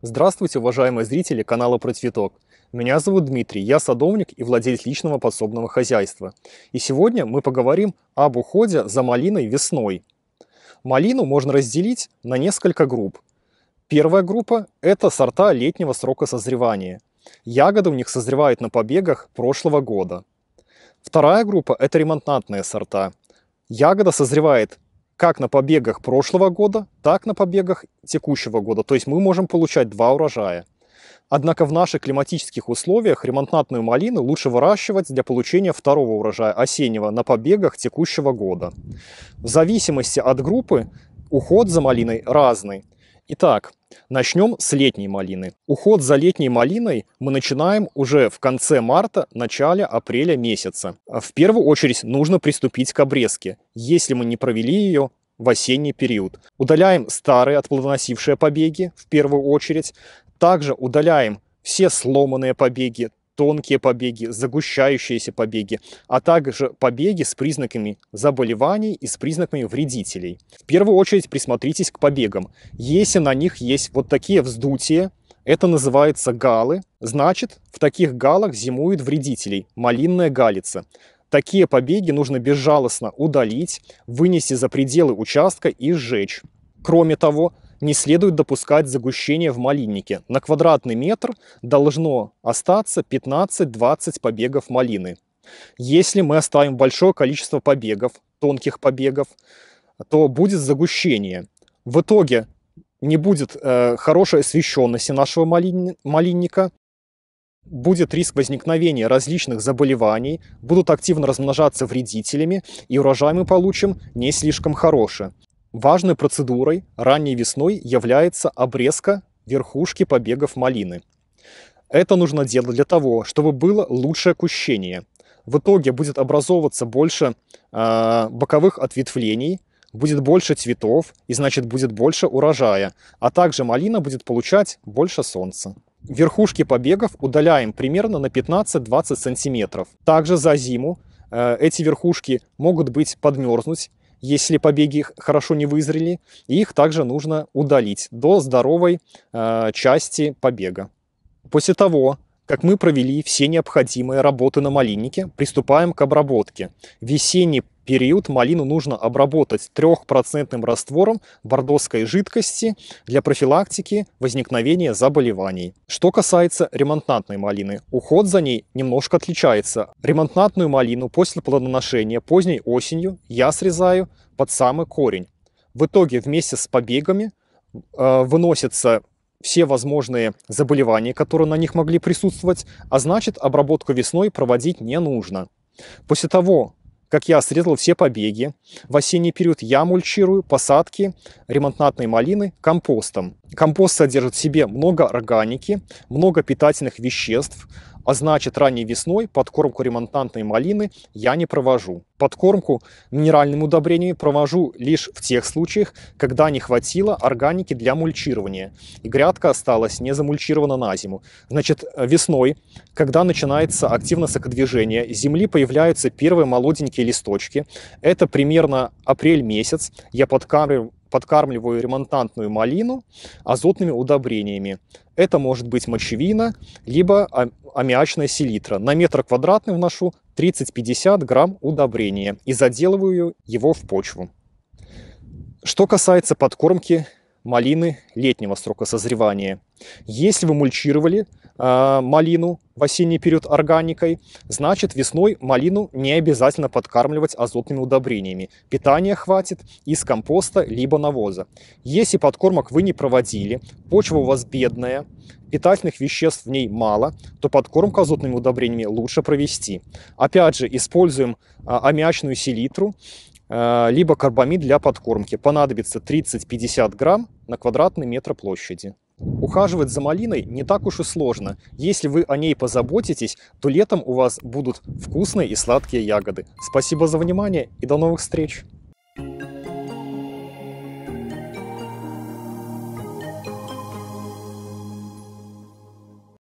Здравствуйте, уважаемые зрители канала Про Цветок. Меня зовут Дмитрий, я садовник и владелец личного подсобного хозяйства. И сегодня мы поговорим об уходе за малиной весной. Малину можно разделить на несколько групп. Первая группа – это сорта летнего срока созревания. Ягоды у них созревают на побегах прошлого года. Вторая группа – это ремонтантные сорта. Ягода созревает как на побегах прошлого года, так на побегах текущего года. То есть мы можем получать два урожая. Однако в наших климатических условиях ремонтантную малину лучше выращивать для получения второго урожая осеннего на побегах текущего года. В зависимости от группы уход за малиной разный. Итак, начнем с летней малины. Уход за летней малиной мы начинаем уже в конце марта, начале апреля месяца. В первую очередь нужно приступить к обрезке, если мы не провели ее в осенний период. Удаляем старые отплодоносившие побеги в первую очередь. Также удаляем все сломанные побеги, тонкие побеги, загущающиеся побеги, а также побеги с признаками заболеваний и с признаками вредителей. В первую очередь присмотритесь к побегам. Если на них есть вот такие вздутия, это называется галы, значит в таких галах зимуют вредителей, малинная галица. Такие побеги нужно безжалостно удалить, вынести за пределы участка и сжечь. Кроме того, не следует допускать загущения в малиннике. На квадратный метр должно остаться 15-20 побегов малины. Если мы оставим большое количество побегов, тонких побегов, то будет загущение. В итоге не будет э, хорошей освещенности нашего малин... малинника, будет риск возникновения различных заболеваний, будут активно размножаться вредителями, и урожай мы получим не слишком хороший. Важной процедурой ранней весной является обрезка верхушки побегов малины. Это нужно делать для того, чтобы было лучшее кущение. В итоге будет образовываться больше э, боковых ответвлений, будет больше цветов и значит будет больше урожая, а также малина будет получать больше солнца. Верхушки побегов удаляем примерно на 15-20 сантиметров. Также за зиму э, эти верхушки могут быть подмерзнуть если побеги хорошо не вызрели, их также нужно удалить до здоровой э, части побега. После того, как мы провели все необходимые работы на малиннике, приступаем к обработке. Весенний период малину нужно обработать 3% раствором бордоской жидкости для профилактики возникновения заболеваний. Что касается ремонтантной малины, уход за ней немножко отличается. Ремонтантную малину после плодоношения поздней осенью я срезаю под самый корень. В итоге вместе с побегами э, выносится все возможные заболевания, которые на них могли присутствовать, а значит обработку весной проводить не нужно. После того, как я срезал все побеги. В осенний период я мульчирую посадки ремонтнатной малины компостом. Компост содержит в себе много органики, много питательных веществ, а значит, ранней весной подкормку ремонтантной малины я не провожу. Подкормку минеральными удобрениями провожу лишь в тех случаях, когда не хватило органики для мульчирования, и грядка осталась не замульчирована на зиму. Значит, э, весной, когда начинается активное сокодвижение, с земли появляются первые молоденькие листочки. Это примерно апрель месяц. Я подкармливаю подкармливаю ремонтантную малину азотными удобрениями. Это может быть мочевина, либо а, аммиачная селитра. На метр квадратный вношу 30-50 грамм удобрения и заделываю его в почву. Что касается подкормки малины летнего срока созревания. Если вы мульчировали э, малину в осенний период органикой, значит весной малину не обязательно подкармливать азотными удобрениями. Питания хватит из компоста либо навоза. Если подкормок вы не проводили, почва у вас бедная, питательных веществ в ней мало, то подкормку азотными удобрениями лучше провести. Опять же, используем а, аммиачную селитру, а, либо карбамид для подкормки. Понадобится 30-50 грамм на квадратный метр площади. Ухаживать за малиной не так уж и сложно. Если вы о ней позаботитесь, то летом у вас будут вкусные и сладкие ягоды. Спасибо за внимание и до новых встреч!